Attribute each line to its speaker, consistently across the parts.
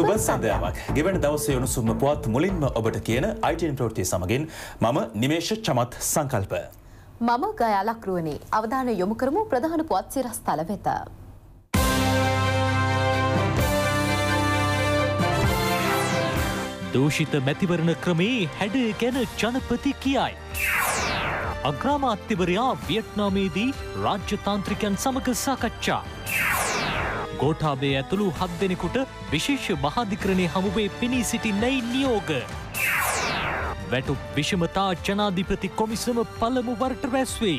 Speaker 1: සුබ සන්ධයාවක් ගෙවන දවසේ යුණුසුම්ම පුවත් මුලින්ම ඔබට කියන අයිටන් ප්‍රෘතිය සමගින් මම නිමේෂ චමත් සංකල්ප.
Speaker 2: මම ගයාලක්රුවනි අවධාන යොමු කරමු ප්‍රධාන පුවත් සිරස්ථල වෙත.
Speaker 1: දූෂිත මැතිවරණ ක්‍රමේ හැඩ ගැන ජනපති කියයි. අග්‍රාමාත්‍යවරයා වියට්නාමේදී රාජ්‍යතාන්ත්‍රිකයන් සමග සාකච්ඡා. ගෝඨාභය ඇතුළු හත් දෙනෙකුට විශේෂ මහාධිකරණය හමුවේ පෙනී සිටින්නැයි නියෝග. වැටුප් විෂමතා ජනාධිපති කොමිසම පළමු වරට රැස්වෙයි.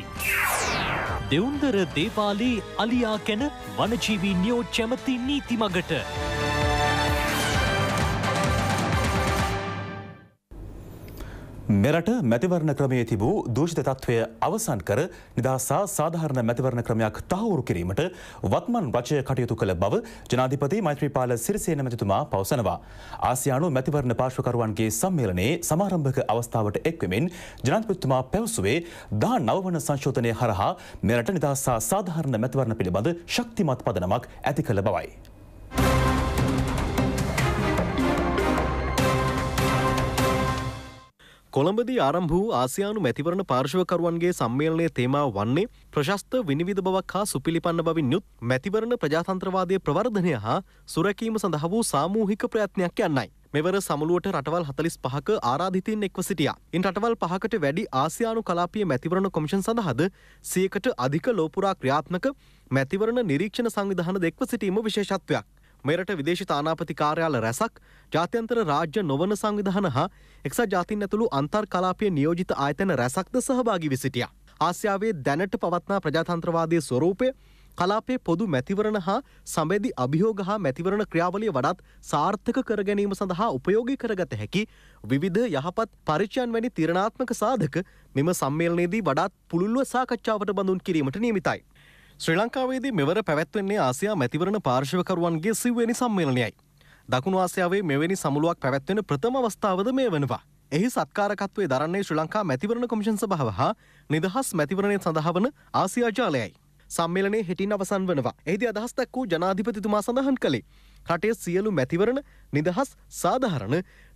Speaker 1: දෙවුන්දර දේවාලී අලියා කැන වනජීවී නියෝ චැමති නීතිමගට. මෙරට මැතිවරණ ක්‍රමයේ තිබූ දූෂිත තත්ත්වය අවසන් කර නිදහසා සාධාරණ මැතිවරණ ක්‍රමයක් තහවුරු කිරීමට වත්මන් රජය කටයුතු කළ බව ජනාධිපති මෛත්‍රීපාල සිරිසේන මැතිතුමා පවසනවා. ආසියානු මැතිවරණ පාර්ශ්වකරුවන්ගේ සම්මේලනයේ සමාරම්භක අවස්ථාවට එක්වමින් ජනාධිපතිතුමා පැවසුවේ දා නවවන සංශෝධනය හරහා මෙරට නිදහසා සාධාරණ මැතිවරණ පිළිබඳ ශක්තිමත් පදනමක් ඇති කළ බවයි.
Speaker 3: කොළඹදී ආරම්භ වූ ආසියානු මැතිවරණ පාර්ශවකරුවන්ගේ සම්මේලනය තේමාව වන්නේ ප්‍රශස්ත විනිවිධ බවක් හා සුපිලිපන්න බවින් යුත් මැතිවරණ ප්‍රජාතන්ත්‍රවාදය ප්‍රවර්ධනය හා සුරැකීම සඳහා වූ සාමූහික ප්‍රයත්නයක් යන්නයි. මෙවර සමුළුවට රටවල් හතලිස් පහක ආරාධිතීන් එක්ව සිටියා. ඉන් රටවල් පහකට වැඩි ආසියානු කලාපිය මැතිවරණ කොමිෂන් සඳහද සියකට අධික ලෝපුරා ක්‍රියාත්මක මැතිවරණ නිරීක්ෂණ සංවිධාන දෙක්ව සිටීම විශේෂත්වයක්. මෙරට විදේශ තානාපති කාර්යාල රැසක් ජාත්‍යන්තර රාජ්‍ය නොවන සංවිධාන හා එක්සත් ජාතින් ඇතුළු අන්තර් කලාපය නියෝජිත ආයතන රැසක්ද සහභාගි විසිටිය. ආසියාවේ දැනට පවත්නා ප්‍රජාතන්ත්‍රවාදය ස්වරූපය කලාපේ පොදු මැතිවරණ හා සබැදි අභියෝග හා මැතිවරණ ක්‍රියාවලිය වඩත් සාර්ථක කරගැනීම සඳහා උපයෝගී කරගත හැකි විවිධ යහපත් පරිචයන් වැනි තිරණාත්මක සාධක මෙම සම්මේලනයේදී වඩාත් පුළුල්ව සාකච්ඡාවට බඳුන් කිරීමට නියමිතයි. ශ්‍රී ලංකාවේදී මෙවර පැවැත්වෙන්නේ ආසියා මැතිවරණ පාර්ශවකරුවන්ගේ සිව්වැනි සම්මේලනයයි. දකුණු ආසියාවේ මෙවැනි සමුළුවක් පැවැත්වෙන ප්‍රථම අවස්ථාවද මේ වෙනවා. එහි සත්කාරකත්වය දරන්නේ ශ්‍රී ලංකා මැතිවරණ කොමිෂන් සභාව හා නිදහස් මැතිවරණය සඳහා වන ආසියා ජාලයයි. සම්මේලනයේ හෙටින් අවසන් වනවා. එහිදී අදහස් දක්වූ ජනාධිපතිතුමා සඳහන් කළේ. රටේ සියලු මැතිවරණ නිදහස් සාධාරණ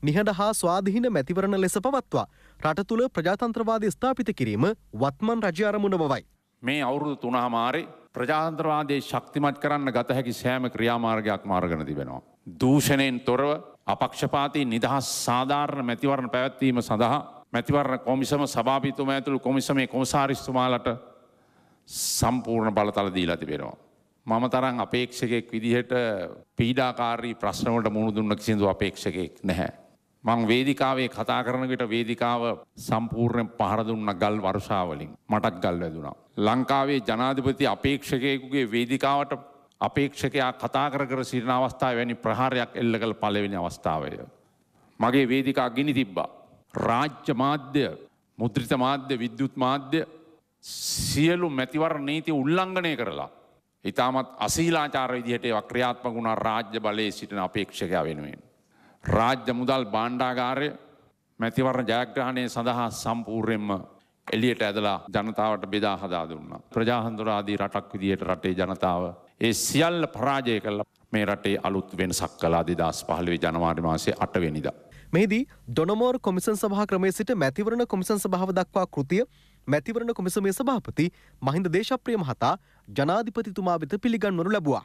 Speaker 3: නිහඬ හා ස්වාධීන මැතිවරණ ලෙස පවත්වා රට තුළ ප්‍රජාතන්ත්‍රවාදී ස්ථාපිත කිරීම වත්මන් රජ අරමුණ බවයි.
Speaker 4: මේ අවුරුදු තුනහමාරේ ප්‍රජාන්ත්‍රවාදයේ ශක්තිමත් කරන්න ගත හැකි සෑම ක්‍රියාමාර්ගයක් මාර්ගන තිබෙනවා. දූෂණයෙන් තොරව අපක්ෂපාති නිදහස් සාධාරණ මැතිවරණ පැවැත්වීම සඳහා මැතිවරණ කොමිසම සභාපිතුම ඇතුළු කොමිසමේ කොමසාරිස්තුමාලට සම්පූර්ණ බලතල දීලා තිබෙනවා. මම තරම් අපේක්ෂකෙක් විදිහට පීඩාකාරී ප්‍රශ්නවලට මුහුණ දුන්න කිසිදු අපේක්ෂකෙක් නැහැ. මං වේදිකාවේ කතා කරනකට වේදිකාව සම්පූර්ණයෙන් පහර දුන්න ගල් වර්ෂාවලින් මටත් ගල් වැදුනා. ලංකාවේ ජනාධිපති අපේක්ෂකයෙකුගේ වේදිකාවට අපේක්ෂකයා කතා කර කර සිටින අවස්ථාව වැනි ප්‍රහාරයක් එල්ල කළ පළවෙනි අවස්ථාවය. මගේ වේදිකා ගිනි තිබ්බා. රාජ්‍ය මාධ්‍ය, මුද්‍රිත මාධ්‍ය, විද්‍යුත් මාධ්‍ය සියලු මැතිවර නීති උල්ලංඝනය කරලා ඉතාමත් අසීලාචාර විදිහට ඒවා ක්‍රියාත්මක වුණා රාජ්‍ය බලයේ සිටින අපේක්ෂකයා වෙනුවෙන්. රාජ්‍ය මුදල් බාණ්ඩාගාරය මැතිවරණ ජයග්‍රහණය සඳහා සම්පූර්යෙන්ම එලියට ඇදලා ජනතාවට බෙදා හදා දුන්නා. ප්‍රජාහන්දුරාදී රටක් විදියට රටේ ජනතාව ඒ සියල්ල පරාජය කළ මේ රටේ අලුත් වෙනසක් කලා දෙදස් පහළවේ ජනවාරි මාසේ අටවෙනිද.
Speaker 3: මෙහිදී ඩොනමෝර් කොමිසන් සභහ ක්‍රමේ සිට මැතිවරණ කොමිසන් සභාව දක්වා කෘතිය මැතිවරණ කොමිසමේ සභාපති මහින්ද දේශප්‍රිය මහතා ජනාධිපතිතුමා වෙත පිළිගන්වනු ලැබවා.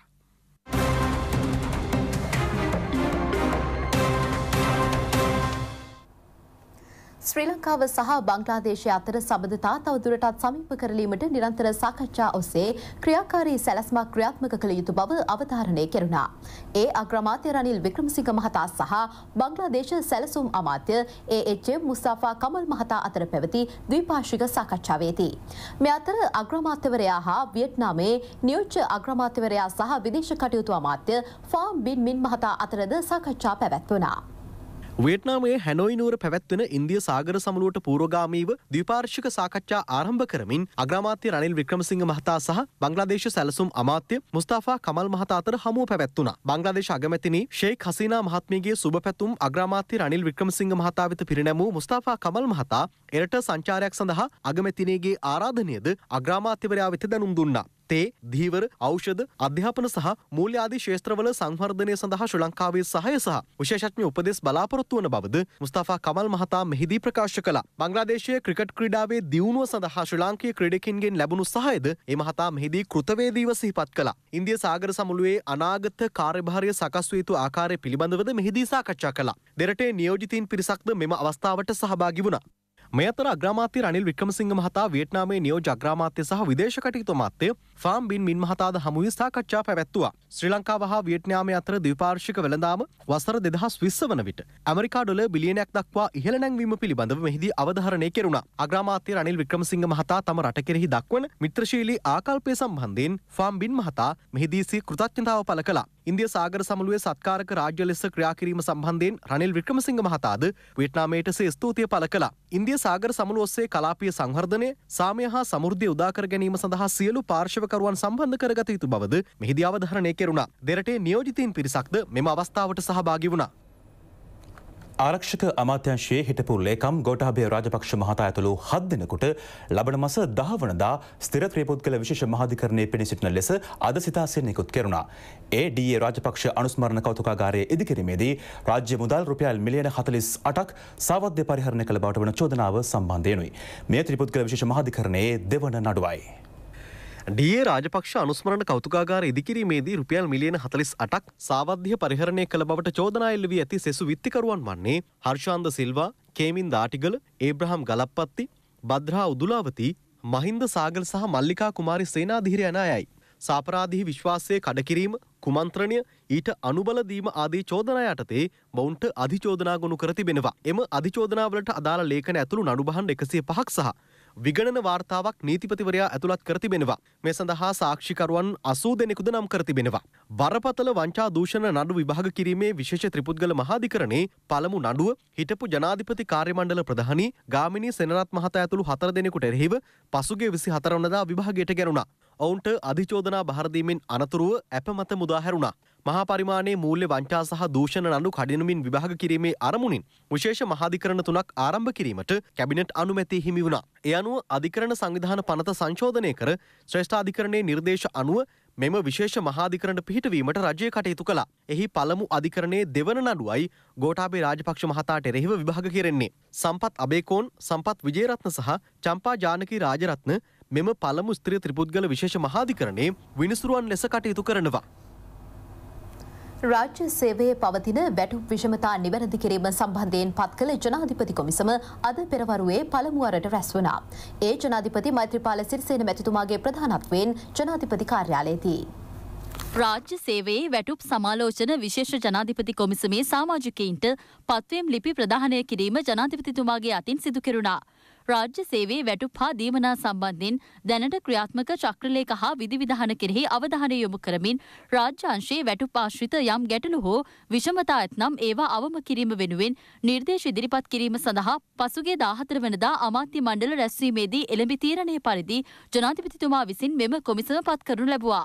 Speaker 2: ශ්‍රී ලංකාව සහ බංග්ලාදේශය අතර සබඳතා තවදුරටත් සමීප කරලීමට නිරන්තර සාකච්ඡා ඔස්සේ ක්‍රියාකාරී සැලැස්මක් ක්‍රියාත්මක කළ යුතු බව අවධාරණය කෙරුණා. ඒ අග්‍රමාත්‍ය රනිල් වික්‍රමසිංහ මහතා සහ බංග්ලාදේශ සැලසුම් අමාත්‍ය AHM මුස්තාෆා කමල් මහතා අතර පැවති ද්විපාර්ශ්වික සාකච්ඡාවේදී. මේ අතර අග්‍රමාත්‍යවරයා හා වියට්නාමේ නියෝජ්‍ය අග්‍රමාත්‍යවරයා සහ විදේශ කටයුතු අමාත්‍ය ෆාම් බින් මින් මහතා අතරද සාකච්ඡා පැවැත්වුණා.
Speaker 3: වියට්නාමයේ හැනොයි නුවර පැවැත්වෙන ඉන්දිය සාගර සමුළුවට පූර්වගාමීව ද්විපාර්ශික සාකච්ඡා ආරම්භ කරමින් අග්‍රාමාත්‍ය රනිල් වික්‍රමසිංහ මහතා සහ බංග්ලාදේශ සැලසුම් අමාත්‍ය මුස්තාෆා කමල් මහතා අතර හමුව පැවැත්වුණා. බංග්ලාදේශ අගමැතිනි ෂේක් හසීනා මහත්මියගේ සුබපැතුම් අග්‍රාමාත්‍ය රනිල් වික්‍රමසිංහ මහතා වෙත පිරිනැමූ මුස්තාෆා කමල් මහතා එරට සංචාරයක් සඳහා අගමැතිනියගේ ආරාධනයද අග්‍රාමාත්‍යවරයා වෙත දැනුම් දුන්නා. තේ, ධීවර, ඖෂධ, අධ්‍යාපන සහ මූල්‍ය ආදී ක්ෂේත්‍රවල සංවර්ධනය සඳහා ශ්‍රී ලංකාවේ සහය සහ විශේෂඥ උපදෙස් බලාපොරොත්තු වන බවද මුස්තාෆා කමල් මහතා මෙහිදී ප්‍රකාශ කළා. බංග්ලාදේශයේ ක්‍රිකට් ක්‍රීඩාවේ දියුණුව සඳහා ශ්‍රී ලාංකීය ක්‍රීඩකින්ගෙන් ලැබුණු සහයද ඒ මහතා මෙහිදී කෘතවේදීව සිහිපත් කළා. ඉන්දිය සාගර සමුළුවේ අනාගත කාර්යභාරය සකස් වූ යුතු ආකාරය පිළිබඳවද මෙහිදී සාකච්ඡා කළා. දෙරටේ නියෝජිතීන් පිරිසක්ද මෙම අවස්ථාවට සහභාගී වුණා. මේ අතර අග්‍රාමාත්‍ය රනිල් වික්‍රමසිංහ මහතා වියට්නාමයේ නියෝජ්‍ය අග්‍රාමාත්‍ය සහ විදේශ කටයුතු අමාත්‍ය ෆාම් බින් මින් මහතාද හමුවී සාකච්ඡා පැවැත්තුවා. ශ්‍රී ලංකාව හා වියට්නාමය අතර දෙපාර්ශික වෙළඳාම වසර දෙදහස් විස්ස වන විට ඇමරිකා ඩොල බිලියනයක් දක්වා ඉහළ නැංවීම පිළිබඳව මෙහිදී අවධාරණය කෙරුණා. අග්‍රාමාත්‍ය රනිල් වික්‍රමසිංහ මහතා තම රට කෙරෙහි දක්වන මිත්‍රශීලී ආකල්පය සම්බන්ධයෙන් ෆාම් බින් මහතා මෙහිදී සිය කෘතඥතාව පළ කළා. ඉන්දිය සාගර සමුළුවේ සත්කාරක රාජ්‍ය ලෙස ක්‍රියාකිරීම සම්බන්ධයෙන් රනිල් වික්‍රමසිංහ මහතාද වියට්නාමයට සේ ස්තුතිය පළ කළා. ඉන්දිය සාගර සමුළුව ඔස්සේ කලාපීය සංවර්ධනය, සාමය හා සමෘද්ධිය උදාකර ගැනීම සඳහා සියලු පාර්ශව කරුවන් සම්බන්ධ කරගත යුතු බවද මෙහිදී අවධාරණය කෙරුණා. දෙරටේ නියෝජිතීන් පිරිසක්ද
Speaker 1: මෙම අවස්ථාවට සහභාගි වුණා. ආරක්ෂක අමාත්‍යංශයේ හිටපු ලේකම් ගෝටාබේ රාජපක්ෂ මහතා ඇතුළු හත් දෙනෙකුට ලබන මස දහ වනදා ස්ථිර ත්‍රීපුද්ගල විශේෂ මහාධිකරණය පිණි සිටින ලෙස අද සිතාසයෙන් නිකුත් කෙරුණා. ඒ ඩීඒ රාජපක්ෂ අනුස්මරණ කෞතුකාගාරයේ ඉදිකිරීමේදී රාජ්‍ය මුදල් රුපියල් මිලියන හතලිස් අටක් සාවද්‍ය පරිහරණය කළ බවට වන චෝදනාව සම්බන්ධයනුයි. මේ ත්‍රිපුද්ගල විශේෂ මහාධිකරණයේ දෙවන නඩුවයි.
Speaker 3: ඩියේ රාජපක්ෂ අනුස්මරණ කෞතුකාගාර ඉදිකිරීමේදී රුපියල් මිලියන හතලිස් අටක් සාවධ්‍ය පරිහරණය කළ බවට චෝදනා එල්ල වී ඇති සෙසු විත්තිකරුවන් වන්නේ හර්ෂාන්ද සිල්වා, කේමින් දාටිගල, ඒබ්‍රහම් ගලප්පත්ති, බද්‍රා උදුලාවති, මහින්ද සාගල් සහ මල්ලිකා කුමාරි සේනාධිහිර යන අයයි. සාපරාධිහි විශ්වාසය කඩකිරීම, කුමන්ත්‍රණය ඊට අනුබලදීම ආදී චෝදනා යටතේ මොවුන්ට අධිචෝදනා ගොනු කර තිබෙනවා. එම අධිචෝදනාවලට අදාළ ලේඛන ඇතුළු නඩු බහන් 105ක් සහ විගණන වාර්තාවක් නීතිපතිවරයා ඇතුළත් කර තිබෙනවා. මේ සඳහා සාක්ෂිකරුවන් 80 දෙනෙකුද නම් කර තිබෙනවා. බරපතල වංචා දූෂණ නඩු විභාග කිරීමේ විශේෂ ත්‍රිපුද්ගල මහාධිකරණේ පළමු නඩුව හිටපු ජනාධිපති කාර්යමණ්ඩල ප්‍රධානී ගාමිණී සෙනරත් මහතා ඇතුළු හතර දෙනෙකුට එරෙහිව පසුගේ 24 වනදා විභාගයට ගැනුණා. ඔවුන්ට අධිචෝදනා බහරදීමෙන් අනතුරුව ඇපමත මුදා හැරුණා. මහා පරිමාණයේ මූල්‍ය වංචා සහ දූෂණ නඩු කඩිනමින් විභාග කිරීමේ අරමුණින් විශේෂ මහාධිකරණ තුනක් ආරම්භ කිරීමට කැබිනට් අනුමැතිය හිමි වුණා. ඒ අනුව අධිකරණ සංවිධාන පනත සංශෝධනය කර ශ්‍රේෂ්ඨාධිකරණයේ නිර්දේශ අනුව මෙම විශේෂ මහාධිකරණට පිහිටවීමට රජය කටයුතු කළා. එහි පළමු අධිකරණයේ දෙවන නඩුවයි ගෝඨාභය රාජපක්ෂ මහතාට එරෙහිව විභාග කෙරෙන්නේ. සම්පත් අබේකෝන්, සම්පත් විජේරත්න සහ චම්පා ජානකී රාජරත්න මෙම පළමු ස්ත්‍රී ත්‍රිපුද්ගල විශේෂ මහාධිකරණයේ විනිසුරුවන් ලෙස කටයුතු කරනවා.
Speaker 2: රාජ්‍ය සේවයේ පවතින වැටුප් විෂමතා නිවැරදි කිරීම සම්බන්ධයෙන් පත් කළ ජනාධිපති කොමිසම අද පෙරවරුවේ පළමු අරට රැස් වුණා. ඒ ජනාධිපති මෛත්‍රීපාල සිරිසේන මැතිතුමාගේ ප්‍රධානත්වයෙන් ජනාධිපති කාර්යාලයේදී.
Speaker 5: රාජ්‍ය සේවයේ වැටුප් සමාලෝචන විශේෂ ජනාධිපති කොමිසමේ සාමාජිකයින්ට පත්වීම් ලිපි ප්‍රදාහනය කිරීම ජනාධිපතිතුමාගේ අතින් සිදු කෙරුණා. රාජ්‍ය සේවේ වැටුප් හා දීමනා සම්බන්ධයෙන් දැනට ක්‍රියාත්මක චක්‍රලේඛ හා විධිවිධාන කෙරෙහි අවධානය යොමු කරමින් රාජ්‍ය අංශයේ වැටුප් ආශ්‍රිත යම් ගැටලු හෝ විෂමතා ඇතනම් ඒවා අවම කිරීම වෙනුවෙන් නිර්දේශ ඉදිරිපත් කිරීම සඳහා පසුගේ දාහතර වනදා අමාත්‍ය මණ්ඩල රැස්වීමේදී එළඹි තීරණය පරිදි ජනාධිපතිතුමා විසින් මෙම කොමිසම පත් කරනු ලැබවා.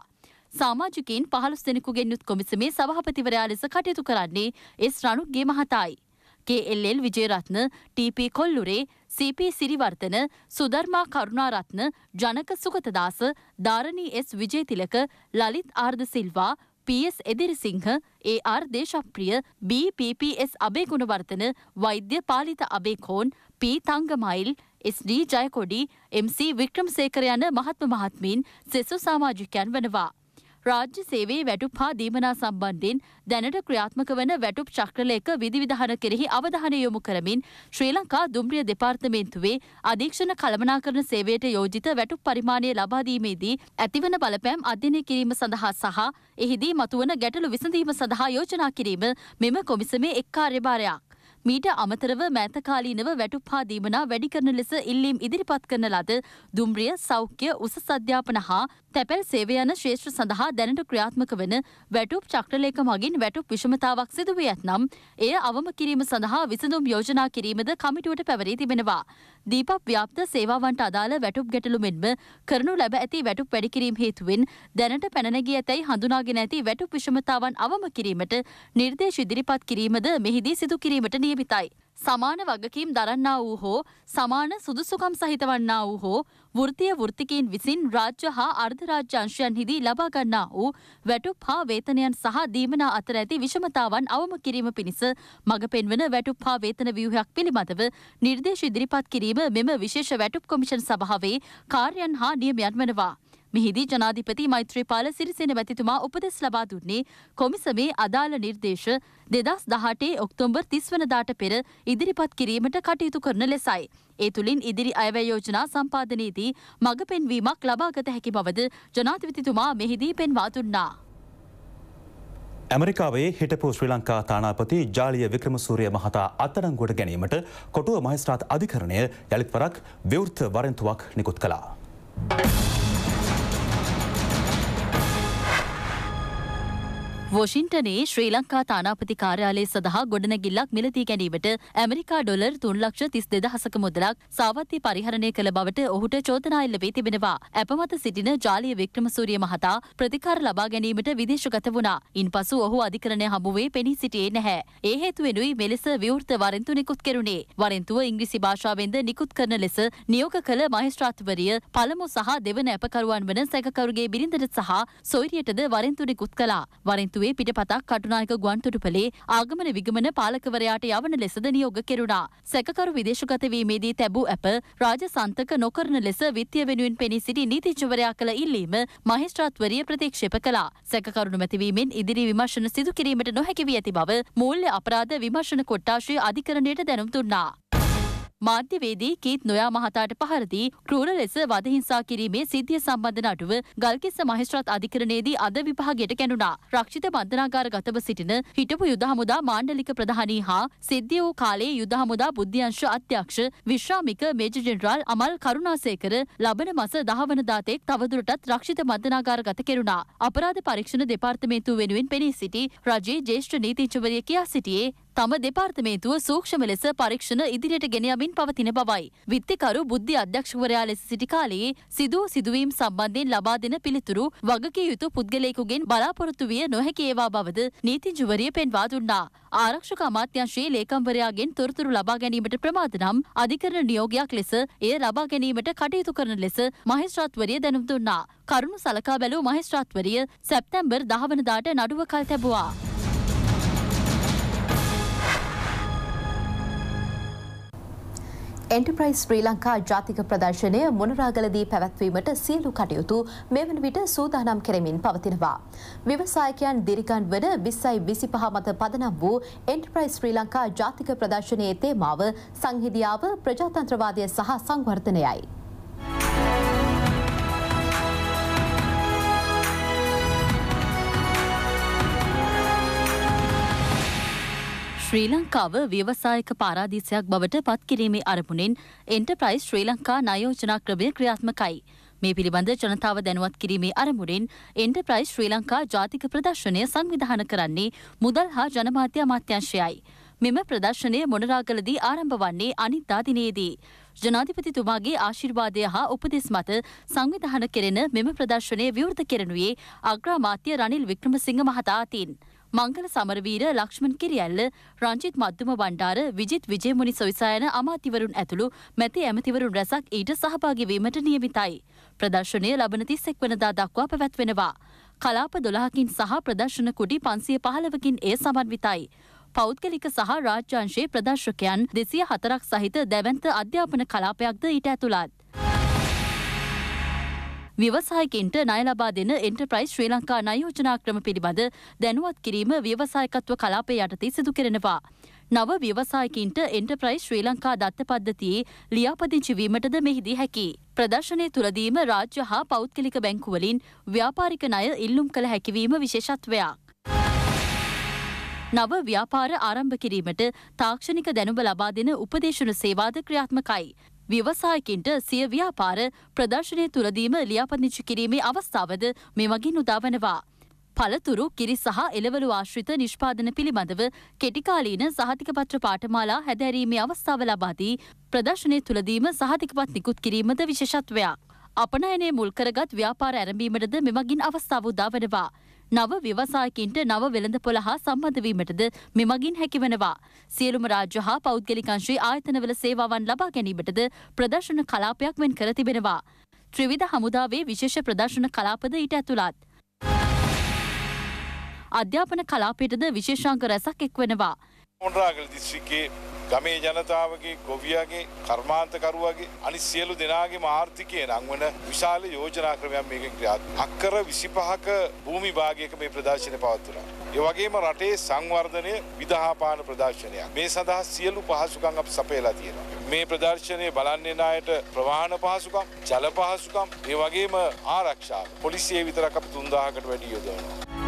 Speaker 5: සාමාජිකයින් පහළොස් දෙනෙකුගෙන් යුත් කොමිසමේ සභාපතිවරයා ලෙස කටයුතු කරන්නේ එස් රණුගේ මහතායි. KL Wijeratne TP Kollure CP Siriwardena Sudharma Karunaratne Janaka Sugathadasa Dharani S Wijetilaka Lalith ආර්ධ සිල්වා පස් Edirisinghe A R Deshapriya BPPS Abey Gunawardena වෛද්‍ය Palitha Abeykoon P Thangamayil SD Jayakody MC Wickramasekara යන මහත්ම මහත්මීන් සෙසු සාමාජිකයන් වනවා. රාජ්‍ය සේවේ වැටුප් හා දීමනා සම්බන්ධයෙන් දැනට ක්‍රියාත්මක වන වැටුප් චක්‍රලයක විධිවිධාන කෙරෙහි අවධානය යොමු කරමින් ශ්‍රී ලංකා දුම්රිය දෙපාර්තමේන්තුවේ අධීක්ෂණ කළමනාකරණ සේවයට යෝජිත වැටුප් පරිමාණය ලබා දීමේදී ඇතිවන බලපෑම් අධ්‍යයනය කිරීම සඳහා සහ එහිදී මතුවන ගැටලු විසඳීම සඳහා යෝජනා කිරීම මෙම කොමිසමේ එක් කාර්යභාරයක්. මීට අමතරව මෑතකාලීනව වැටුප්පාදීමනා වැඩි කරන ලෙස ඉල්ලීම් ඉදිරිපත් කරන ලද දුම්රිය සෞඛ්‍ය උසස් අධ්‍යාපන හා තැපැල් සේවය යන ශේෂ්ත්‍ර සඳහා දැනට ක්‍රියාත්මක වන වැටුප් චක්‍රලේඛ මගින් වැටුප් විෂමතාවක් සිදුවී ඇත්නම් එය අවම කිරීම සඳහා විසඳුම් යෝජනා කිරීමද කමිටුවට පැවරී තිබෙනවා. දීපක් ව්‍යාප්ත සේවාවන්ට අදාළ වැටුප් ගැටලු මෙන්ම කරනු ලැබ ඇති වැටුප් වැඩිකිරීම් හේතුවෙන් දැනට පැනනගී ඇතැයි හඳුනාගෙන ඇති වැටුප් විෂමතාවන් අවම කිරීමට නිර්දේශ ඉදිරිපත් කිරීමද මෙහිදී සිදු කිරීමට නියමිතයි. සමාන වගකීම් දරන්නා වූ හෝ සමාන සුදුසුකම් සහිත වන්නා වූ හෝ වෘතිය වෘත්තිකයින් විසින් රාජ්‍ය හා අර්ධරාජ්‍යංශයන්හිදී ලබාගන්නා වූ වැටුප් හා වේතනයන් සහ දීමනා අතර ඇති විෂමතාවන් අවම කිරීම පිණිස මඟ පෙන්වන වැටුප් හා වේතන ව්‍යවහයක් පිළිබඳව නිර්දේශ ඉදිරිපත් කිරීම මෙම විශේෂ වැටුප් කොමිෂන් සභාවේ කාර්යන් හා නියමයන් වනවා. මෙහිදී ජනාධිපති මෛත්‍රීපාල සිරිසෙන වැතිතුමා උපදෙස් ලබා දුන්නේ කොමිසමේ අදාළ නිර්දේශ දෙදස් දහටේ ඔක්තෝම්බර් තිස්වනදාට පෙර ඉදිරිපත් කිරීමට කටයුතු කරන ලෙසයි. ඒ තුළින් ඉදිරි අයවැය යෝජනා සම්පාදනයේදී මඟ පෙන්වීමක් ලබාගත හැකි බවද ජනාධිපතිතුමා මෙහිදී පෙන්වා දුන්නා.
Speaker 1: ඇමරිකාවේ හිටපු ශ්‍රී ලංකා තානාපති ජාලිය වික්‍රමසූරිය මහතා අත්තරංගොඩ ගැනීමට කොටුව මහිස්ත්‍රාත් අධිකරණය යළිත්වරක් විවෘත වරෙන්තුවක් නිකුත් කළා.
Speaker 5: වොෂින්ටනයේ ශ්‍රී ලංකා තානාපති කාර්යාලය සඳහා ගොඩනැගිල්ලක් මිලදී ගැනීමට ඇමරිකා ඩොලර් තුන් ලක්ෂ තිස් දෙදහසක මුදලක් සාවත්‍ය පරිහරණය කළ බවට ඔහුට චෝදනා එල්ල වී තිබෙනවා. ඇපමත සිටින ජාලිය වික්‍රමසූරිය මහතා ප්‍රතිකාර ලබා ගැනීමට විදේශගත වුණා. ඉන්පසු ඔහු අධිකරණය හමුවේ පෙනී සිටියේ නැහැ. ඒ හේතුවෙනුයි මෙලෙස විවෘත වරෙන්තු නිකුත් කෙරුණේ. වරෙන්තුව ඉංග්‍රීසි භාෂාවෙන්ද නිකුත් කරන ලෙස නියෝග කළ මහේස්ත්‍රාත්වරිය පළමු සහ දෙවන ඇපකරුවන් වන සැකකරුගේ බිරිඳට සහ සොයිරියටද වරෙන්තු නිකුත් කළා. වරෙන්තුවේ ආණ්ඩුවේ පිටපතක් කටුනායක ගුවන්තොටුපලේ ආගමන විගමන පාලකවරයාට යවන ලෙසද නියෝග කෙරුණා. සැකකරු විදේශගත වීමේදී තැබූ ඇප රාජ සන්තක නොකරන ලෙස විත්තිය වෙනුවෙන් පෙනී සිටි නීතිඥවරයා කළ ඉල්ලීම මහේස්ත්‍රාත්වරිය ප්‍රතික්ෂේප කළා. සැකකරුණු මැතිවීමෙන් ඉදිරි විමර්ශන සිදු කිරීමට නොහැකි වී ඇති බව මූල්‍ය අපරාධ විමර්ශන කොට්ටාශය අධිකරණයට දැනුම් දුන්නා. මාධ්‍යවේදී කීත් නොයා මහතාට පහර දී ක්‍රූර ලෙස වදහිංසා කිරීමේ සිද්ධිය සම්බන්ධ නඩුව ගල්කිස්ස මහේස්ත්‍රාත් අධිකරණයේදී අද විභාගයට කැණුනා. රක්ෂිත බන්ධනාගාර ගතව සිටින හිටපු යුද හමුදා මාණ්ඩලික ප්‍රධානී හා සිද්ධිය වූ කාලේ යුද හමුදා බුද්ධියංශ අධ්‍යක්ෂ විශ්‍රාමික මේජර් ජෙනරාල් අමල් කරුණාසේකර ලබන මස දහවනදා තෙක් තවදුරටත් රක්ෂිත බන්ධනාගාර ගත කෙරුණා. අපරාධ පරීක්ෂණ දෙපාර්තමේන්තුව වෙනුවෙන් පෙනී සිටි රජයේ ජේෂ්ඨ නීතිංශවරිය කියා සිටියේ තම දෙපාර්තමේතුව සූක්ෂම ලෙස පරීක්ෂණ ඉදිරියට ගෙනයමින් පවතින බවයි. විත්තිකරු බුද්ධි අධ්‍යක්ෂවරයා ලෙස සිටි කාලයේ සිදූ සිදුවීම් සම්බන්ධයෙන් ලබා දෙන පිළිතුරු වගකිය යුතු පුද්ගලයෙකුගෙන් බලාපොරොත්තු විය නොහැකි ඒවා බවද නීතිජුවරිය පෙන්වා දුන්නා. ආරක්ෂක අමාත්‍යංශයේ ලේකම්වරයාගෙන් තොරතුරු ලබා ගැනීමට ප්‍රමාද නම් අධිකරණ නියෝගයක් ලෙස එය ලබා ගැනීමට කටයුතු කරන ලෙස මහේස්ත්‍රාත්වරිය දැනුම් දුන්නා. කරුණු සලකා බැලූ මහේස්ත්‍රාත්වරිය සැප්තැම්බර් දහවනදාට නඩුව කල් තැබුවා.
Speaker 2: එන්ටප්‍රයිස් ශ්‍රී ලංකා ජාතික ප්‍රදර්ශනය මොනරාගලදී පැවැත්වීමට සියලු කටයුතු මෙවන විට සූදානම් කරමින් පවතිනවා. විවසායකයන් දිරිකන් වන විස්සයි විසි පහ මත පදනම් වූ එන්ටප්‍රයිස් ශ්‍රී ලංකා ජාතික ප්‍රදර්ශනයේ තේමාව සංහිදියාව ප්‍රජාතන්ත්‍රවාදය සහ සංවර්ධනයයි.
Speaker 5: ශ්‍රී ලංකාව ව්‍යවසායක පාරාදීසයක් බවට පත් කිරීමේ අරමුණෙන් එන්ටර්ප්‍රයිස් ශ්‍රී ලංකා නයෝජනා ක්‍රමය ක්‍රියාත්මකයි. මේ පිළිබඳ ජනතාව දැනුවත් කිරීමේ අරමුණෙන් එන්ටර්ප්‍රයිස් ශ්‍රී ලංකා ජාතික ප්‍රදර්ශනය සංවිධාන කරන්නේ මුදල් හා ජනමාධ්‍ය අමාත්‍යංශයයි. මෙම ප්‍රදර්ශනය මොනරාගලදී ආරම්භ වන්නේ අනිද්දා දිනේදී. ජනාධිපතිතුමාගේ ආශිර්වාදය හා උපදෙස් මත සංවිධාන කෙරෙන මෙම ප්‍රදර්ශනය විවෘත කෙරෙනුයේ අග්‍රාමාත්‍ය රනිල් වික්‍රමසිංහ මහතා අතින්. මංගල සමරවීර ලක්ෂ්මන් කිරියල්ල රංජිත් මධ්දුම බණ්ඩාර විජිත් විජේමුනි සොයිසායන අමාත්‍යවරුන් ඇතුළු මැති ඇමතිවරුන් රැසක් ඊට සහභාගි වීමට නියමිතයි. ප්‍රදර්ශනය ලබන තිස්සෙක් වනදා දක්වා පැවැත්වෙනවා. කලාප දොළහකින් සහ ප්‍රදර්ශන කුටි පන්සිය පහළවකින් එය සමන්විතයි. පෞද්ගලික සහ රාජ්‍යංශයේ ප්‍රදර්ශකයන් දෙසිය හතරක් සහිත දැවන්ත අධ්‍යාපන කලාපයක්ද ඊට ඇතුළත්. ව්‍යවසායකින්ට ණය ලබා දෙන එන්ටර්ප්‍රයිස් ශ්‍රී ලංකා නයෝජනා ක්‍රම පිළිබඳ දැනුවත් කිරීම ව්‍යවසායකත්ව කලාපය යටතේ සිදු කරනවා. නව ව්‍යවසායකින්ට එන්ටර්ප්‍රයිස් ශ්‍රී ලංකා දත්ත පද්ධතියේ ලියාපදිංචි වීමටද මෙහිදී හැකි. ප්‍රදර්ශනය තුළදීම රාජ්‍ය හා පෞද්ගලික බැංකුවලින් ව්‍යාපාරික ණය ඉල්ලුම් කළ හැකිවීම විශේෂත්වයක්. නව ව්‍යාපාර ආරම්භ කිරීමට තාක්ෂණික දැනුම ලබා දෙන උපදේශන සේවාද ක්‍රියාත්මකයි. ව්‍යවසායකින්ට සිය ව්‍යාපාර ප්‍රදර්ශනය තුළදීම ලියාපදිංචි කිරීමේ අවස්ථාවද මේ මගින් උදාවනවා. පළතුරු කිරි සහ එළවලු ආශ්‍රිත නිෂ්පාදන පිළිබඳව කෙටිකාලීන සහතික පත්‍ර පාඨමාලා හැදෑරීමේ අවස්ථාව ලබාදී ප්‍රදර්ශනය තුළදීම සහතිකපත් නිකුත් කිරීමද විශේෂත්වයක්. අපනයනේ මුල් කරගත් ව්‍යාපාර ඇරඹීමටද මෙමගින් අවස්ථාව උදාවනවා. නව ව්‍යවසායකින්ට නව වෙළඳපොළ හා සම්බන්ධවීමටද මෙමගින් හැකිවනවා. සියලුම රාජ්‍ය හා පෞද්ගලිකංශී ආයතනවල සේවාවන් ලබා ගැනීමටද ප්‍රදර්ශන කලාපයක් වෙන් කර තිබෙනවා. ත්‍රිවිධ හමුදාවේ විශේෂ ප්‍රදර්ශන කලාපද ඊට ඇතුළත්. අධ්‍යාපන කලාපයටද විශේෂාංග රැසක් එක්වෙනවා.
Speaker 6: මොන්රාගල් දිස්ත්‍රික්කයේ ගමේ ජනතාවගේ ගොවියගේ කර්මාන්තකරුවගේ අනි සියලු දෙනාගේ ආර්ථිකය නංවන විශාල යෝජනා ක්‍රමයක් මේකින් ක්‍රියාත් අක්කර විසිපහක භූමි භාගයක මේ ප්‍රදර්ශනය පවත්තුනා. ඒවගේම රටේ සංවර්ධනය විදහාපාන ප්‍රදර්ශනයක් මේ සඳහා සියලු පහසුකම් අප සපයලා තියෙනවා. මේ ප්‍රදර්ශනය බලන්නේ නායට ප්‍රවාහන පහසුකම් ජල පහසුකම් ඒ වගේම ආරක්ෂාව පොලිසිය විතරක් අපි තුන්දාහකට වැඩි යොදවනවා.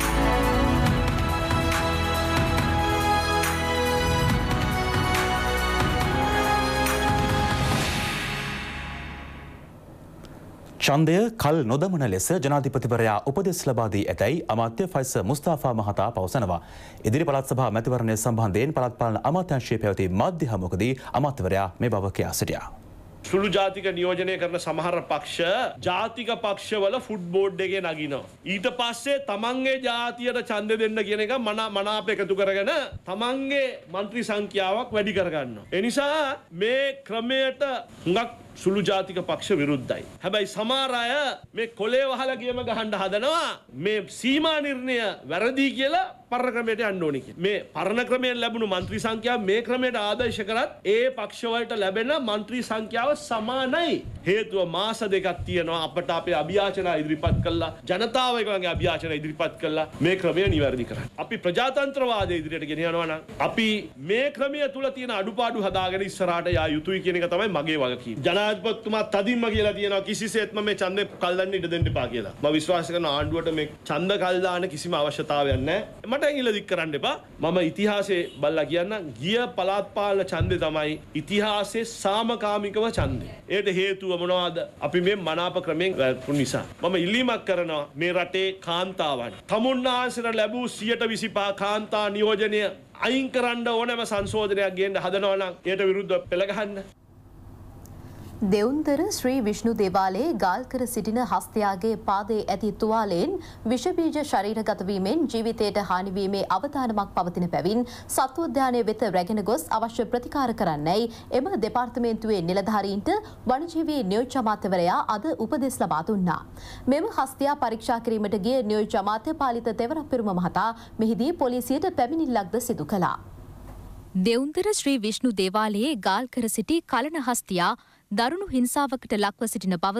Speaker 1: ඡන්දය කල් නොදමන ලෙස ජනාධිපතිවරයා උපදෙස් ලබා දී ඇතැයි අමාත්‍ය ෆයිස මුස්තාෆා මහතා පවසනවා. ඉදිරි පළාත් සභා මැතිවරණය සම්බන්ධයෙන් පළාත් පාලන අමාත්‍යාංශයේ පැවති මාධ්‍ය හමුවකදී අමාත්‍යවරයා මේ බව කියා
Speaker 6: සිටියා. සුළු ජාතික නියෝජනය කරන සමහර පක්ෂ ජාතික පක්ෂවල ෆුඩ් බෝඩ් එකේ නගිනවා. ඊට පස්සේ තමන්ගේ ජාතියට ඡන්දය දෙන්න කියන එක මන මනාප එකතු කරගෙන තමන්ගේ മന്ത്രി සංඛ්‍යාවක් වැඩි කරගන්නවා. ඒ නිසා මේ ක්‍රමයට හුඟක් සුළු ජාතික පක්ෂ විරුද්ධයි. හැබැයි සමහර අය මේ කොලේ වහලා ගියම ගහන්න හදනවා මේ සීමා නිර්ණය වැරදි කියලා පරණ ක්‍රමයට යන්න ඕනේ කියලා. මේ පරණ ක්‍රමයෙන් ලැබුණු മന്ത്രി සංඛ්‍යාව මේ ක්‍රමයට ආදර්ශ කරත් ඒ පක්ෂවලට ලැබෙන മന്ത്രി සංඛ්‍යාව සමානයි. හේතුව මාස දෙකක් තියෙනවා අපට අපේ අභියාචන ඉදිරිපත් කළා. ජනතාව එකවගේ අභියාචන ඉදිරිපත් කළා. මේ ක්‍රමය නිවැරදි කරන්න. අපි ප්‍රජාතන්ත්‍රවාදය ඉදිරියට ගෙන යනවා නම් අපි මේ ක්‍රමය තුල තියෙන අඩුපාඩු හදාගෙන ඉස්සරහට යා යුතුයි කියන එක තමයි මගේ වගකීම. ජනා ජනාධිපතිතුමා තදින්ම කියලා තියෙනවා කිසිසේත්ම මේ ඡන්දේ කල්දන්න ඉඩ දෙන්න එපා කියලා. මම විශ්වාස කරන ආණ්ඩුවට මේ ඡන්ද කල්දාන කිසිම අවශ්‍යතාවයක් නැහැ. මට ඇඟිල්ල දික් කරන්න එපා. මම ඉතිහාසයේ බල්ලා කියන්නම්. ගිය පළාත් පාලන ඡන්දේ තමයි ඉතිහාසයේ සාමකාමිකම ඡන්දේ. ඒකට හේතුව මොනවද? අපි මේ මනාප ක්‍රමයෙන් ගත්තු නිසා. මම ඉල්ලීමක් කරනවා මේ රටේ කාන්තාවන්. තමුන්නාන්සේට ලැබූ 125 කාන්තා නියෝජනය අයින් කරන්න ඕනෑම සංශෝධනයක් ගේන්න හදනවා නම් ඒට විරුද්ධව පෙළ ගහන්න.
Speaker 2: දෙවුන්දර ශ්‍රී විෂ්ණු දේවාලයේ ගාල්කර සිටින හස්තයාගේ පාදයේ ඇති තුවාලයෙන් විෂබීජ ශරීරගත වීමෙන් ජීවිතයට හානිවීමේ අවධානමක් පවතින පැවින් සත්වෝද්‍යානය වෙත රැගෙන ගොස් අවශ්‍ය ප්‍රතිකාර කරන්නයි එම දෙපාර්තමේන්තුවේ නිලධාරීන්ට වනජීවී නියෝජ්‍ය අමාත්‍යවරයා අද උපදෙස් ලබා දුන්නා. මෙම හස්තයා පරීක්ෂා කිරීමට ගිය නියෝජ්‍ය අමාත්‍ය පාලිත තෙවරපිරුම මහතා මෙහිදී පොලිසියට පැමිණිල්ලක්ද
Speaker 7: සිදු කළා. දෙවුන්දර ශ්‍රී විෂ්ණු දේවාලයේ ගාල්කර සිටි කලන හස්තියා දරුණු හිංසාවකට ලක්ව සිටින බව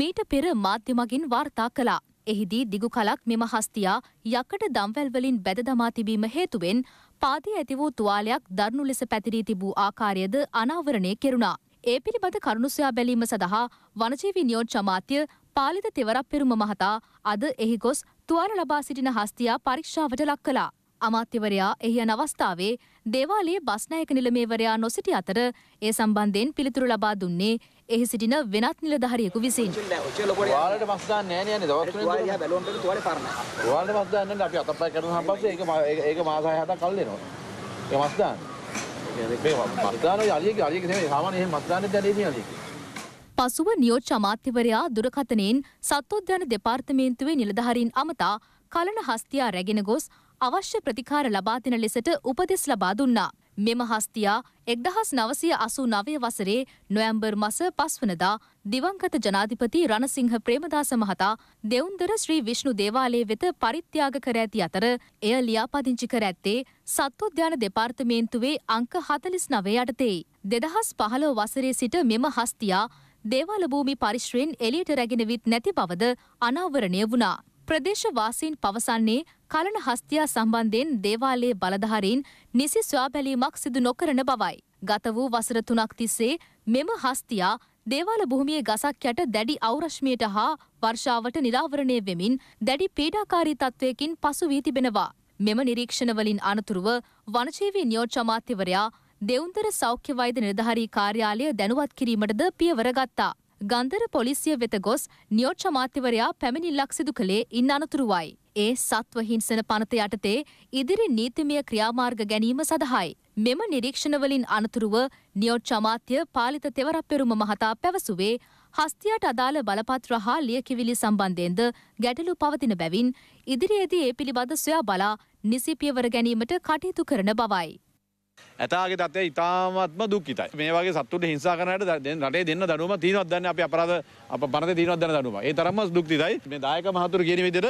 Speaker 7: මීට පෙර මාධ්‍ය මගින් වාර්තා කළා. එහිදී දිගු කලක් මෙම හස්තියා යකට දම්වැල්වලින් බැද දමා තිබීම හේතුවෙන් පාදය ඇති වූ තුවාලයක් දරුණු ලෙස පැතිරී තිබූ ආකාරයද අනාවරණය කෙරුණා. ඒ පිළිබඳ කරුණු සොයා බැලීම සඳහා වනජීවී නියෝජ්‍ය අමාත්‍ය පාලිත තෙවරප්පෙරුම මහතා අද එහි ගොස් තුවාල ලබා සිටින හස්තියා පරීක්ෂාවට ලක් කළා. අමාත්‍යවරයා එහි යන අවස්ථාවේ දේවාලයේ බස්නායක නිලමේවරයා නොසිටි අතර ඒ සම්බන්ධයෙන් පිළිතුරු ලබා දුන්නේ එහි සිටින වෙනත් නිලධාරියෙකු විසින්.
Speaker 4: ඔයාලට බස් දාන්න නෑනේ යන්නේ දවස් තුනෙන්. ඔයාලා බැලුම් වලට තුවාලේ පරණ. ඔයාලට බස් දාන්න නෑ අපි අතපය කරනවා පස්සේ ඒක ඒක මාස 6-7ක් කල් වෙනවා. ඒක බස් දාන්න. මේ බස් දාන ඔය අලියගේ අලියගේ නෙමෙයි සාමාන්‍ය එහෙම බස් දාන්නේ දැන් ඒ නියලියගේ.
Speaker 7: පසුව නියෝජ්‍ය අමාත්‍යවරයා දුරකථනයෙන් සත්වෝද්‍යාන දෙපාර්තමේන්තුවේ නිලධාරීන් අමතා කලන හස්තියා රැගෙන ගොස් අවශ්‍ය ප්‍රතිකාර ලබා දෙන ලෙසට උපදෙස් ලබා දුන්නා. මෙම හස්තියා එක්දහස් නවසය අසූ නවය වසරේ නොයම්බර් මස පස්වනදා දිවංගත ජනාධිපති රණසිංහ ප්‍රේමදාස මහතා දෙවුන්දර ශ්‍රී විශ්ණු දේවාලයේ වෙත පරිත්‍යාග කර ඇති අතර එය ලියාපදිංචි කර ඇත්තේ සත්වෝද්‍යාන දෙපාර්තමේන්තුවේ අංක හතලිස් නවය යටතෙයි. දෙදහස් පහළව වසරේ සිට මෙම හස්තියා දේවාල භූමි පරිශ්‍රයෙන් එලියට රැගෙන විත් නැති බවද අනාවරණය වුණා. ප්‍රදේශවාසීන් පවසන්නේ කලන හස්තියා සම්බන්ධයෙන් දේවාලයේ බලධාරීන් නිසි ස්වාබැලීමක් සිදු නොකරන බවයි. ගත වූ වසර තුනක් තිස්සේ මෙම හස්තියා දේවාල භූමියේ ගසක් යට දැඩි අවරශ්මියට හා වර්ෂාවට නිරාවරණය වෙමින් දැඩි පීඩාකාරී තත්ත්වයකින් පසු වී තිබෙනවා. මෙම නිරීක්ෂණවලින් අනතුරුව වනජීවී නියෝජ්‍ය අමාත්‍යවරයා දෙවුන්තර සෞඛ්‍ය වෛද්‍ය නිලධාරී කාර්යාලය දැනුවත් කිරීමටද පියවර ගත්තා. ගන්දර පොලිසිය වෙත ගොස් නියෝච්ච මාත්‍යවරයා පැමිණිල්ලක් සිදු කළේ ඉන් අනතුරුවයි. ඒ සත්ව හිංසන පනත යටතේ ඉදිරි නීතිමය ක්‍රියාමාර්ග ගැනීම සඳහායි. මෙම නිරීක්ෂණවලින් අනතුරුව නියෝච්ච අමාත්‍ය පාලිත තෙවරක් පෙරුම මහතා පැවසුවේ හස්තියට අදාළ බලපත්‍ර හා ලියකිවිලි සම්බන්ධයෙන්ද ගැටලු පවතින බැවින් ඉදිරියේදී ඒ පිළිබඳ සොයා බලා නිසි පියවර ගැනීමට කටයුතු කරන බවයි.
Speaker 4: ඇතාගේ තත්ය ඉතාමත්ම දුක්කිතයි මේ වගේ සත්තුට හිංසා කරනට රටේ දෙන්න දනුම තිීනවත් දන්න අප අපරාධ අප පනත තිීනවත් දන්න දනුම ඒ තරම දුක්තිතයි මේ දායක මහතුර කියන විදිට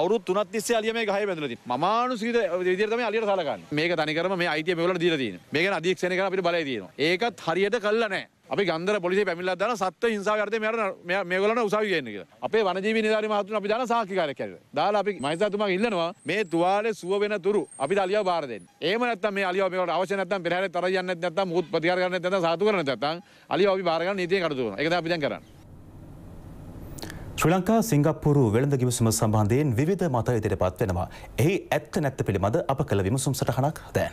Speaker 4: අවුත් තුනත් තිස්සේ අලිය මේ ගහය පැතුලති මමානු සිත විදිරතම අලියට සලකන්න මේක තනිකරම මේ අයිතිය මෙවල දීරතින මේක අධීක්ෂණ කර අපිට බලය තියෙන ඒකත් හරියට කල්ලනෑ අපි ගන්දර පොලිසිය පැමිණලා දාන සත්ත්ව හිංසාව යටතේ මෙයාට මේගොල්ලන්ට උසාවි දෙන්න කියලා. අපේ වනජීවි නිලධාරි මහතුන් අපි දාන සාක්ෂිකාරයක් හැටියට. දාලා අපි මහේසතුමා ඉල්ලනවා මේ තුවාලේ සුව වෙන තුරු අපි අලියව බාර දෙන්න. එහෙම නැත්නම් මේ අලියව මේකට අවශ්‍ය නැත්නම් පෙරහැරේ තරය යන්නේ නැත්නම් මුහුත් ප්‍රතිකාර ගන්න නැත්නම් සාතු කරන්නේ නැත්නම් අලියව අපි බාර ගන්න නීතියෙන් කටයුතු කරනවා. ඒක තමයි අපි දැන් කරන්නේ.
Speaker 1: ශ්‍රී ලංකා සිංගප්පූරු වෙළඳ ගිවිසුම සම්බන්ධයෙන් විවිධ මත ඉදිරිපත් වෙනවා. එහි ඇත්ත නැත්ත පිළිබඳ අප කළ විමසුම් සටහනක් දැන්.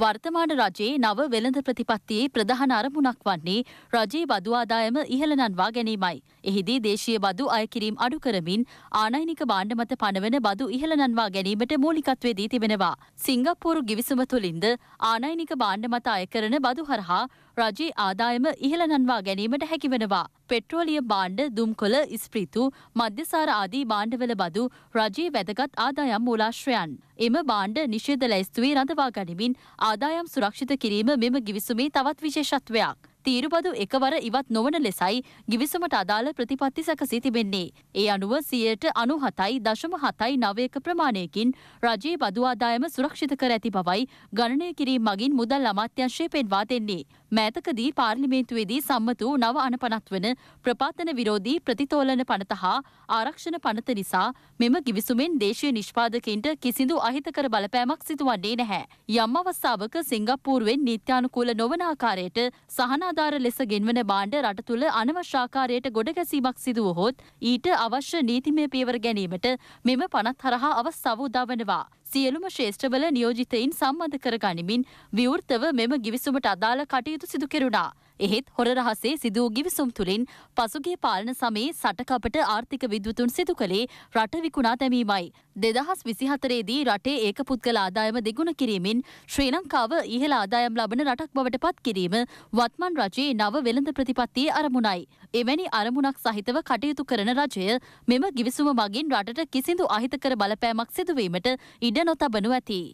Speaker 5: වර්තමාන රජයේ නව වෙළඳ ප්‍රතිපත්තියේ ප්‍රධාන අරමුණක් වන්නේ රජයේ බදු ආදායම ඉහළ නන්වා ගැනීමයි. එහිදී දේශීය බදු අය කිරීම් අඩු කරමින් ආනයනික බාණ්ඩ මත පනවන බදු ඉහළ නන්වා ගැනීමට මූලිකත්වය දී තිබෙනවා. සිංගප්පූරු ගිවිසුම තුළින්ද ආනයනික බාණ්ඩ මත අය කරන බදු හරහා රජයේ ආදායම ඉහළ නන්වා ගැනීමට හැකිවනවා. පෙට්‍රෝලිය බාණ්ඩ දුම්කොළ ඉස්ප්‍රීතු මධ්‍යසාර ආදී බාණ්ඩවල බදු රජයේ වැදගත් ආදායම් මූලාශ්‍රයන්. එම බාණ්ඩ නිෂේධ ලැයිස්තුවේ රඳවා ගනිමින් ආදායම් සුරක්ෂිත කිරීම මෙම ගිවිසුමේ තවත් විශේෂත්වයක්. තීරුබදු එකවර ඉවත් නොවන ලෙසයි ගිවිසුමට අදාළ ප්‍රතිපත්ති සැකසී තිබෙන්නේ. ඒ අනුව සියයට අනු හතයි දශම හතයි නවයක ප්‍රමාණයකින් රජයේ බදු ආදායම සුරක්ෂිත කර ඇති බවයි ගණනය කිරීම මගින් මුදල් අමාත්‍යංශය පෙන්වා දෙන්නේ. මෑතකදී පාර්ලිමේන්තුවේදී සම්මත වූ නව අනපනත් වන ප්‍රපාතන විරෝධී ප්‍රතිතෝලන පනත හා ආරක්ෂණ පනත නිසා මෙම ගිවිසුමෙන් දේශය නිෂ්පාදකන්ට කිසිදු අහිතකර බලපෑමක් සිතුවන්නේ නැහැ. යම් අවස්ථාවක සිංගප්පූරුවෙන් නීත්‍යානුකූල නොවන ආකාරයට සහනා ක්‍රියාධාර ලෙස ගෙන්වන බාණ්ඩ රට තුළ අනවශ්‍යාකාරයට ගොඩ ගැසීමක් සිදුවහොත් ඊට අවශ්‍ය නීතිමය පියවර ගැනීමට මෙම පනත් හරහා අවස්සව උදාවනවා. සියලුම ශේෂ්ඨවල නියෝජිතයින් සම්බන්ධ කර ගනිමින් විවෘතව මෙම ගිවිසුමට අදාළ කටයුතු සිදු කෙරුණා. එහෙත් හොර රහසේ සිදූ ගිවිසුම් තුළින් පසුගේ පාලන සමයේ සටකපට ආර්ථික විද්වතුන් සිදු කළේ රට විකුණා දැමීමයි. දෙදහස් විසිහතරේදී රටේ ඒක පුද්ගල ආදායම දෙගුණ කිරීමෙන් ශ්‍රී ලංකාව ඉහළ ආදායම් ලබන රටක් බවට පත් කිරීම වත්මන් රජයේ නව වෙළඳ ප්‍රතිපත්තියේ අරමුණයි. එවැනි අරමුණක් සහිතව කටයුතු කරන රජය මෙම ගිවිසුම මගින් රටට කිසිදු අහිතකර බලපෑමක් සිදුවීමට ඉඩ නොතබනු ඇති.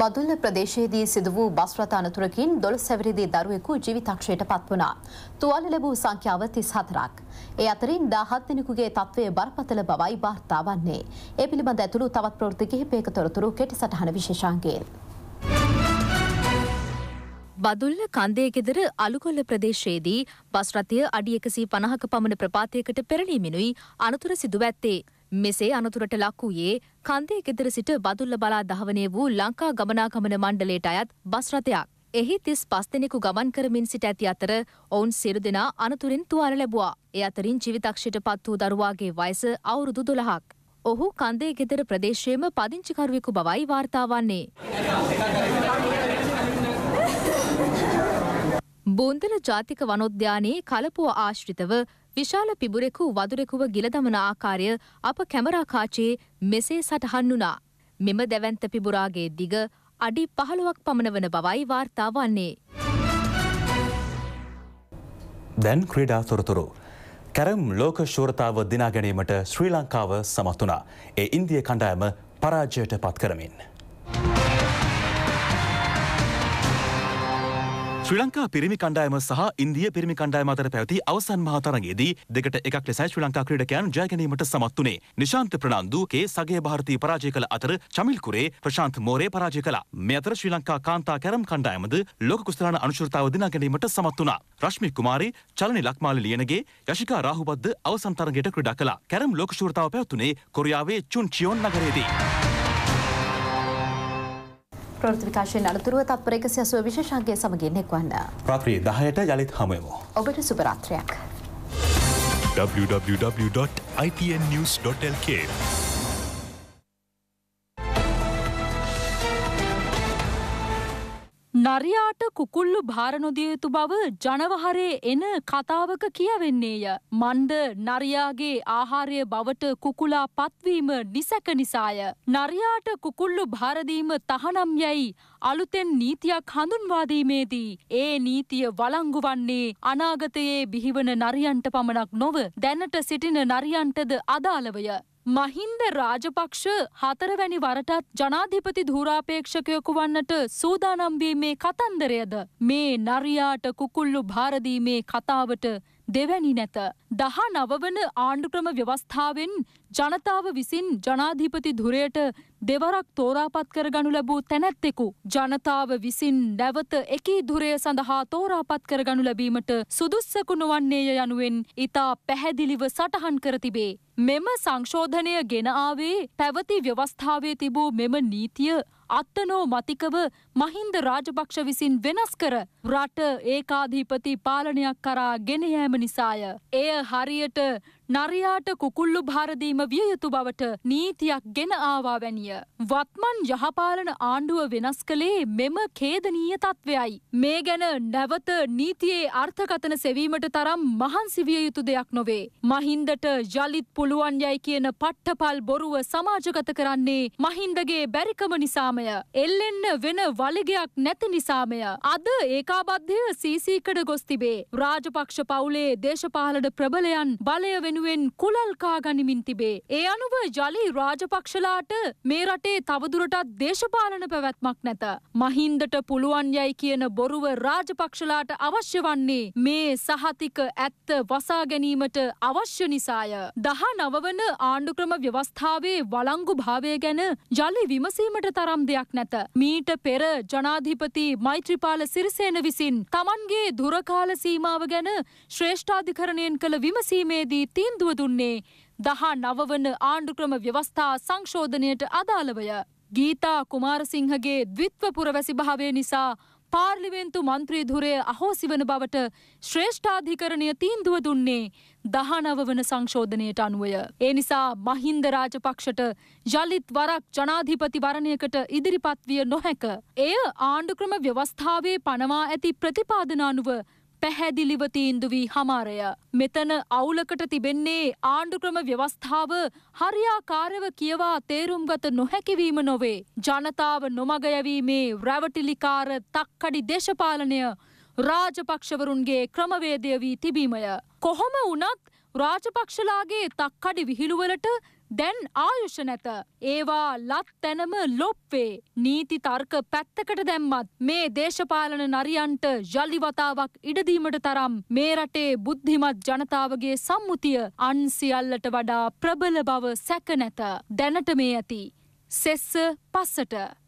Speaker 2: බදුල්ල ප්‍රදේශයේදී සිදු වූ බස් රථ අනතුරකින් දොළොස් සැවිරිදී දරුවෙකු ජීවිතක්ෂයට පත් වුණා. තුවාල ලැබූ සංඛ්‍යාව 34ක්. ඒ අතරින් 17 දෙනෙකුගේ තත්ත්වය බරපතල බවයි වාර්තා වන්නේ. ඒ පිළිබඳ ඇතුළු
Speaker 7: තවත් ප්‍රවෘත්ති කිහිපයක තොරතුරු කෙටි සටහන විශේෂාංගයෙන්. බදුල්ල කන්දේ ගෙදර අලුකොල්ල ප්‍රදේශයේදී බස් රථය අඩි 150ක පමණ ප්‍රපාතයකට පෙරළීමෙනුයි අනතුර සිදුව ඇත්තේ. මෙසේ අනතුරට ලක් වූයේ කන්දේ ගෙදර සිට බදුල්ල බලා දහවනය වූ ලංකා ගමනාගමන මණ්ඩලයට අයත් බස්රථයක්. එහි තිස් පස්දෙනෙකු ගමන් කරමින් සිට ඇති අතර ඔවුන් සිරු දෙනා අනතුරින් තුවාල ලැබවා. එ අතරින් ජීවිතක්ෂයට පත් වූ දරුවාගේ වයස අවුරුදු දොළහක්. ඔහු කන්දේ ගෙදර ප්‍රදේශයේම පදිංචිකරුවෙකු බවයි වාර්තාවන්නේ. බෝන්දල ජාතික වනොද්‍යානයේ කලපුව ආශ්‍රිතව විශාල පිබුරෙකු වදුරෙකුව ගිලදමන ආකාරය අප කැමරා කාචයේ මෙසේ සටහන් වුණා. මෙම දැවන්ත පිබුරාගේ දිග අඩි පහළුවක් පමණ වන බවයි වාර්තා වන්නේ.
Speaker 1: දැන් ක්‍රීඩා තොරතුරු. කැරම් ලෝක ශූරතාව දිනා ගැනීමට ශ්‍රී ලංකාව සමත් වනා. ඒ ඉන්දිය කණ්ඩායම පරාජයට පත් කරමින්. ශ්‍රී ලංකා පිරිමි කණ්ඩායම සහ ඉන්දිය පිරිමි කණ්ඩායම අතර පැවති අවසන් මහා තරගයේදී දෙකට එකක් ලෙසයි ශ්‍රී ලංකා ක්‍රීඩකයන් ජය ගැනීමට සමත් වුණේ. නිශාන්ත ප්‍රනාන්දු කේ සගය ಭಾರತಿ පරාජය කළ අතර චමිල් කුරේ ප්‍රශාන්ත් මෝරේ පරාජය කළා. මේ අතර ශ්‍රී ලංකා කාන්තා කැරම් කණ්ඩායමද ලෝක කුස්තරාණ අනුශෘතාව දිනා ගැනීමට සමත් වුණා. රශ්මි කුමාරි, චලනි ලක්මාලි ලියනගේ, යශිකා රාහුබද්ද අවසන් තරගයට ක්‍රීඩා කළා. කැරම් ලෝක ශූරතාව පැවතුනේ කොරියාවේ චුන්චියොන් නගරයේදී.
Speaker 2: ප්‍රෘති විකාශයෙන් අනතුරුව තත්පර එක සැසුව විශේෂන්ගේ සමගින් එක්වන්න.
Speaker 1: රාත්‍රී දහයට යළිත් හමුවමු.
Speaker 2: ඔබට සුපරාත්‍රයක්.
Speaker 1: www.itnnews.lk
Speaker 8: නරියාට කුකුල්ලු භාරනොදිය යුතු බව ජනවහරේ එන කතාවක කියවෙන්නේය. මන්ද නරියාගේ ආහාරය බවට කුකුලා පත්වීම නිසැක නිසාය. නරියාට කුකුල්ලු භාරදීම තහනම් යැයි අලුතෙන් නීතියක් හඳුන්වාදීමේදී. ඒ නීතිය වලංගු වන්නේ අනාගතයේ බිහිවන නරියන්ට පමණක් නොව දැනට සිටින නරියන්ටද අදාළවය. මහින්ද රාජපක්ෂ හතරවැනි වරටත් ජනාධිපති ධූරාපේක්ෂකයකු වන්නට සූදානම් වීමේ කතන්දරයද මේ නරියාට කුකුල්ලු භාරදීමේ කතාවට දෙවැනි නැත. දහ නවවන ආණ්ඩුක්‍රම ව්‍යවස්ථාවෙන් ජනතාව විසින් ජනාධිපති දුරයට දෙවරක් තෝරාපත් කරගනු ලැබූ තැනැත්තෙකු ජනතාව විසින් නැවත එකී දුරය සඳහා තෝරාපත් කරගනු ලැබීමට සුදුස්සකු නොවන්නේය යනුවෙන් ඉතා පැහැදිලිව සටහන් කර තිබේ. මෙම සංශෝධනය ගෙන ආවේ පැවති ව්‍යවස්ථාවේ තිබූ මෙම නීතිය අත්තනෝ මතිකව මහින්ද රාජභක්ෂ විසින් වෙනස් කර රට ඒකාධීපති පාලනයක් කරා ගෙන යෑම නිසාය. එය හරියට නරියාට කුකුල්ලු භාරදීම විය යුතු බවට නීතියක් ගෙන ආවා වැනිය. වත්මන් යහපාලන ආණ්ඩුව වෙනස් කළේ මෙම කේදනීය තත්ත්වයයි. මේ ගැන නැවත නීතියේ අර්ථකතන සෙවීමට තරම් මහන්සිවිය යුතු දෙයක් නොවේ. මහින්දට ජලිත් පුළුවන් යයි කියන පට්ටපල් බොරුව සමාජගත කරන්නේ මහින්දගේ බැරිකම නිසාමය. එල්ලෙන්න වෙන වලිගයක් නැති නිසාමය. අද ඒකාබද්ධය සීසීකඩ ගොස්තිබේ. රාජපක්ෂ පවුලේ දේශපාලන ප්‍රබලයන් බලයවෙන වෙනුවෙන් කුලල් කා ගනිමින් තිබේ. ඒ අනුව ජලී රාජපක්ෂලාට මේ රටේ තවදුරටත් දේශපාලන පැවැත්මක් නැත. මහින්දට පුළුවන් යයි කියන බොරුව රාජපක්ෂලාට අවශ්‍ය වන්නේ මේ සහතික ඇත්ත වසා ගැනීමට අවශ්‍ය නිසාය. දහ නවවන ආණ්ඩුක්‍රම ව්‍යවස්ථාවේ වලංගු භාවය ගැන ජලි විමසීමට තරම් දෙයක් නැත. මීට පෙර ජනාධිපති මෛත්‍රපාල සිරිසේන විසින් තමන්ගේ දුරකාල සීමාව ගැන ශ්‍රේෂ්ඨාධිකරණයෙන් කළ විමසීමේදී තීන්දුව දුන්නේ දහා නවවන ආණ්ඩුක්‍රම ව්‍යවස්ථා සංශෝධනයට අදාළවය. ගීතා කුමාරසිංහගේ ද්විත්වපුරවැසි භාවය නිසා පාර්ලිවෙන්තු මන්ත්‍රී දුරේ අහෝසිවන බවට ශ්‍රේෂ්ඨාධිකරණය තීන්දුව දුන්නේ දහනව වන සංශෝධනයට අනුවය. ඒ නිසා මහින්ද රාජපක්ෂට යළිත් වරක් ජනාධිපතිවරණයකට ඉදිරිපත්විය නොහැක. එය ආණ්ඩුක්‍රම ව්‍යවස්ථාවේ පනවා ඇති ප්‍රතිපාදනානුව පැහැදිලිව තීන්දු වී හමාරය. මෙතන අවුලකට තිබෙන්නේ ආණ්ඩුක්‍රම ව්‍යවස්ථාව හරියාකාරව කියවා තේරුම්ගත නොහැකිවීම නොවේ. ජනතාව නොමගයවීමේ රැවටිලිකාර තක්කඩි දේශපාලනය රාජපක්ෂවරුන්ගේ ක්‍රමවේදය වී තිබීමය. කොහොම වනත් රාජපක්ෂලාගේ තක්කඩි විහිළුවලට දැන් ආයුෂ නැත. ඒවා ලත් තැනම ලොප්වේ. නීති තර්ක පැත්තකට දැම්මත් මේ දේශපාලන නරියන්ට යළි වතාවක් ඉඩදීමට තරම් මේ රටේ බුද්ධිමත් ජනතාවගේ සම්මුතිය අන් සියල්ලට වඩා ප්‍රබල බව සැක නැත. දැනට මේ ඇති. සෙස්ස පස්සට